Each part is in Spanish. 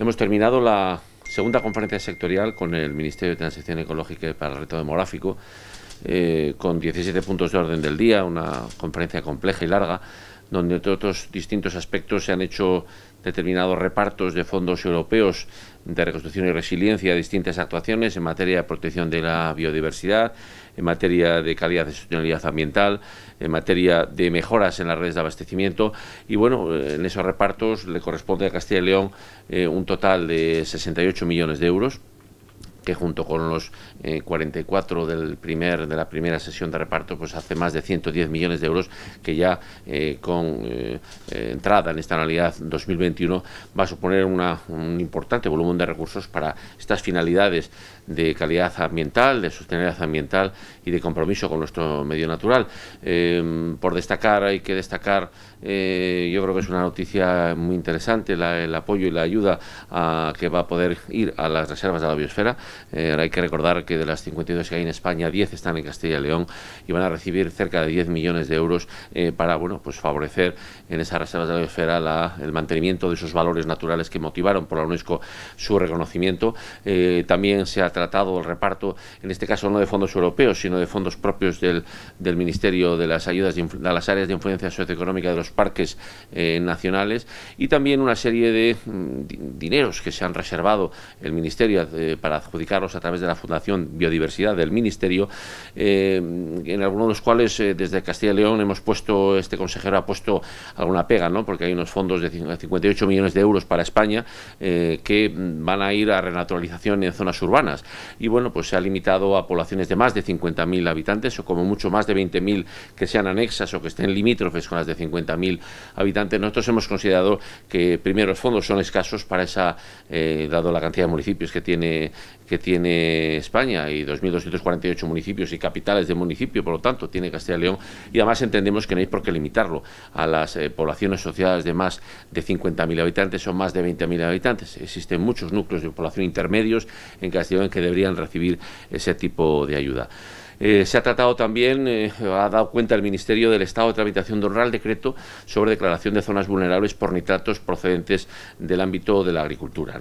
Hemos terminado la segunda conferencia sectorial con el Ministerio de Transición Ecológica y para el Reto Demográfico, eh, con 17 puntos de orden del día, una conferencia compleja y larga, donde entre otros distintos aspectos se han hecho determinados repartos de fondos europeos de reconstrucción y resiliencia, distintas actuaciones en materia de protección de la biodiversidad, en materia de calidad de sostenibilidad ambiental, en materia de mejoras en las redes de abastecimiento. Y bueno, eh, en esos repartos le corresponde a Castilla y León eh, un total de 68 millones de euros que junto con los 44 eh, del primer, de la primera sesión de reparto, pues hace más de 110 millones de euros que ya eh, con eh, entrada en esta anualidad 2021 va a suponer un importante volumen de recursos para estas finalidades de calidad ambiental, de sostenibilidad ambiental y de compromiso con nuestro medio natural. Em, por destacar, hay que destacar, yo creo que es una noticia muy interesante, el apoyo y la ayuda que va a poder ir a las reservas de la biosfera eh, hay que recordar que de las 52 que hay en España, 10 están en Castilla y León y van a recibir cerca de 10 millones de euros eh, para bueno, pues favorecer en esas reservas de la biosfera la, el mantenimiento de esos valores naturales que motivaron por la UNESCO su reconocimiento. Eh, también se ha tratado el reparto, en este caso no de fondos europeos, sino de fondos propios del, Ministerio de las Ayudas de a las Áreas de Influencia Socioeconómica de los Parques eh, Nacionales y también una serie de mm, dineros que se han reservado el Ministerio para a través de la Fundación Biodiversidad del Ministerio, eh, en algunos de los cuales eh, desde Castilla y León hemos puesto, este consejero ha puesto alguna pega, ¿no? porque hay unos fondos de 58 millones de euros para España eh, que van a ir a renaturalización en zonas urbanas. Y bueno, pues se ha limitado a poblaciones de más de 50.000 habitantes o como mucho más de 20.000 que sean anexas o que estén limítrofes con las de 50.000 habitantes. Nosotros hemos considerado que primero los fondos son escasos para esa, dado la cantidad de municipios que tiene que tiene España y 2.248 municipios y capitales de municipio, por lo tanto, tiene Castilla y León. Y además entendemos que no hay por qué limitarlo a las eh, poblaciones asociadas de más de 50.000 habitantes o más de 20.000 habitantes. Existen muchos núcleos de población intermedios en Castilla y León que deberían recibir ese tipo de ayuda. Eh, se ha tratado también, eh, ha dado cuenta el Ministerio del Estado de tramitación de un real decreto sobre declaración de zonas vulnerables por nitratos procedentes del ámbito de la agricultura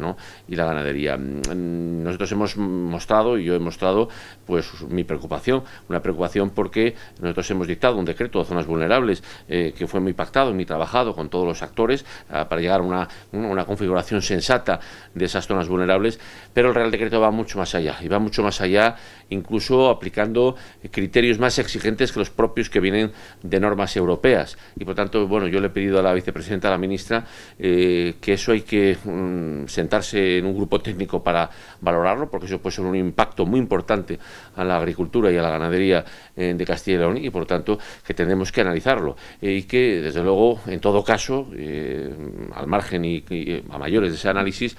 y la ganadería. Mm, nosotros hemos mostrado, y yo he mostrado, pues mi preocupación, una preocupación porque nosotros hemos dictado un decreto de zonas vulnerables eh, que fue muy pactado, muy trabajado con todos los actores ah, para llegar a una, una configuración sensata de esas zonas vulnerables, pero el real decreto va mucho más allá y va mucho más allá, incluso aplicando eh, criterios más exigentes que los propios que vienen de normas europeas. Y por tanto, bueno, yo le he pedido a la vicepresidenta, a la ministra, eh, que eso hay que mm, sentarse en un grupo técnico para valorarlo, porque eso puede ser un impacto muy importante a la agricultura y a la ganadería eh, de Castilla y León, y por tanto que tenemos que analizarlo. y que, desde luego, en todo caso, al margen y, a mayores de ese análisis,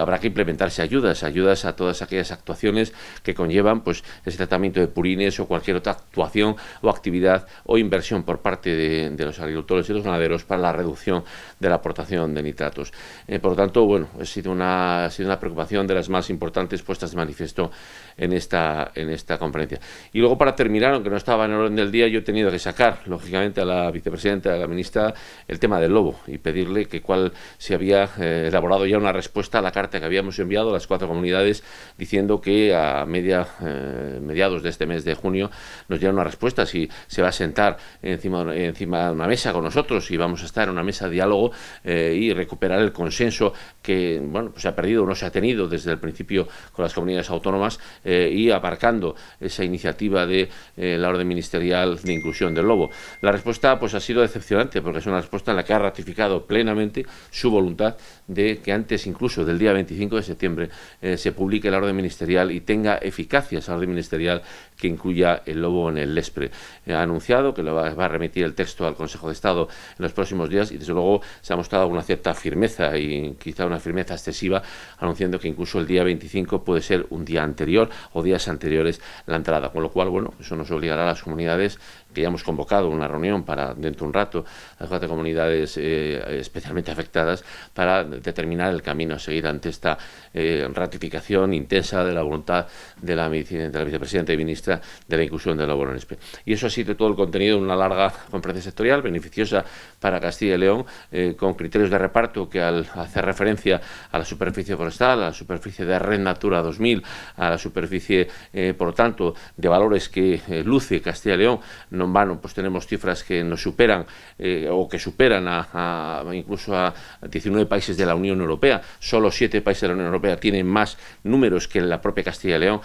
habrá que implementarse ayudas, ayudas a todas aquellas actuaciones que conllevan pues ese tratamiento de o cualquier otra actuación o actividad o inversión por parte de, los agricultores y los ganaderos para la reducción de la aportación de nitratos. Eh, por lo tanto, bueno, ha sido, una, ha sido una preocupación de las más importantes puestas de manifiesto en esta, en esta conferencia. Y luego, para terminar, aunque no estaba en el orden del día, yo he tenido que sacar, lógicamente, a la vicepresidenta, a la ministra, el tema del lobo y pedirle que cuál se había eh, elaborado ya una respuesta a la carta que habíamos enviado a las cuatro comunidades diciendo que a media, eh, mediados de este este mes de junio nos lleva una respuesta, si se va a sentar encima, encima de una mesa con nosotros y vamos a estar en una mesa de diálogo eh, y recuperar el consenso que bueno, pues se ha perdido o no se ha tenido desde el principio con las comunidades autónomas eh, y abarcando esa iniciativa de eh, la orden ministerial de inclusión del lobo. La respuesta pues ha sido decepcionante porque es una respuesta en la que ha ratificado plenamente su voluntad de que antes incluso del día 25 de septiembre se publique la orden ministerial y tenga eficacia esa orden ministerial que incluya el lobo en el lespre. Ha anunciado que lo va, a remitir el texto al Consejo de Estado en los próximos días y desde luego se ha mostrado una cierta firmeza y quizá una firmeza excesiva anunciando que incluso el día 25 puede ser un día anterior o días anteriores la entrada, con lo cual, bueno, eso nos obligará a las comunidades que ya hemos convocado una reunión para dentro de un rato las cuatro comunidades eh, especialmente afectadas para determinar el camino a seguir ante esta eh, ratificación intensa de la voluntad de la, vicepresidenta y ministro de la Inclusión de Labor en Y eso ha sido todo el contenido de una larga conferencia sectorial beneficiosa para Castilla y León, eh, con criterios de reparto que al hacer referencia a la superficie forestal, a la superficie de Red Natura 2000, a la superficie, eh, por lo tanto, de valores que eh, luce Castilla y León, no pues tenemos cifras que nos superan o que superan a, incluso a 19 países de la Unión Europea. Solo 7 países de la Unión Europea tienen más números que la propia Castilla y León.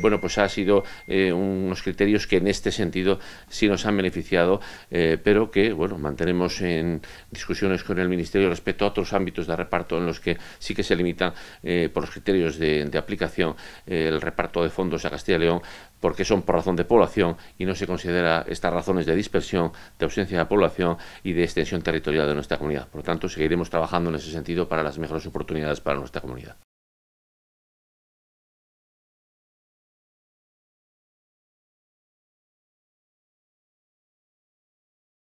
bueno, pues ha sido eh, unos criterios que en este sentido sí nos han beneficiado, eh, pero que bueno mantenemos en discusiones con el Ministerio respecto a otros ámbitos de reparto en los que sí que se limitan eh, por los criterios de, de aplicación el reparto de fondos a Castilla y León porque son por razón de población y no se considera estas razones de dispersión, de ausencia de población y de extensión territorial de nuestra comunidad. Por lo tanto, seguiremos trabajando en ese sentido para las mejores oportunidades para nuestra comunidad.